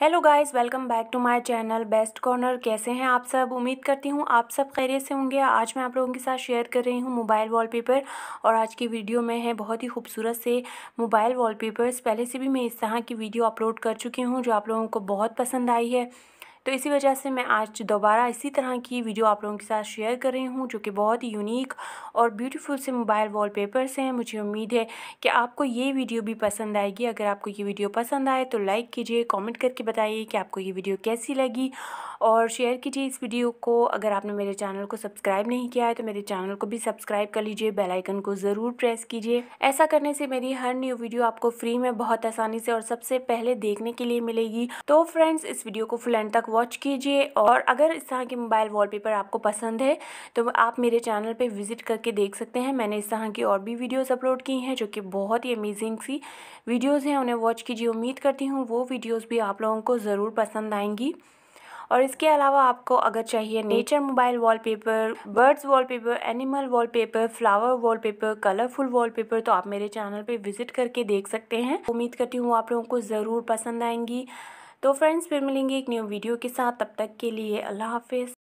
hello guys welcome back to my channel best corner कैसे हैं आप सब उम्मीद करती हूँ आप सब खैरियत से होंगे आज मैं आप लोगों के साथ शेयर कर रही हूँ मोबाइल वॉलपेपर और आज की वीडियो में है बहुत ही खूबसूरत से मोबाइल वॉलपेपर्स पहले से भी मैं इस तरह की वीडियो अपलोड कर चुकी हूँ जो आप लोगों को बहुत पसंद आई है तो इसी वजह से मैं आज दोबारा इसी तरह की वीडियो आप लोगों के साथ शेयर कर रही हूँ जो कि बहुत ही यूनिक और ब्यूटीफुल से मोबाइल वॉल पेपर से हैं मुझे उम्मीद है कि आपको ये वीडियो भी पसंद आएगी अगर आपको ये वीडियो पसंद आए तो लाइक कीजिए कॉमेंट करके बताइए कि आपको ये वीडियो कैसी लगी और शेयर कीजिए इस वीडियो को अगर आपने मेरे चैनल को सब्सक्राइब नहीं किया है तो मेरे चैनल को भी सब्सक्राइब कर लीजिए बेलाइकन को ज़रूर प्रेस कीजिए ऐसा करने से मेरी हर न्यू वीडियो आपको फ्री में बहुत आसानी से और सबसे पहले देखने के लिए मिलेगी तो फ्रेंड्स इस वीडियो को फुल एंड तक वॉच कीजिए और अगर इस तरह के मोबाइल वॉलपेपर आपको पसंद है तो आप मेरे चैनल पर विजिट करके देख सकते हैं मैंने इस तरह की और भी वीडियोज़ अपलोड की हैं जो कि बहुत ही अमेजिंग सी वीडियोज़ हैं उन्हें वॉच कीजिए उम्मीद करती हूँ वो वीडियोज़ भी आप लोगों को ज़रूर पसंद आएंगी और इसके अलावा आपको अगर चाहिए nature mobile wallpaper birds wallpaper animal wallpaper flower wallpaper colourful wallpaper तो आप मेरे चैनल पे विजिट करके देख सकते हैं उम्मीद करती हूँ आप लोगों को ज़रूर पसंद आएंगी तो फ्रेंड्स फिर मिलेंगे एक न्यू वीडियो के साथ तब तक के लिए अल्लाह हाफिज़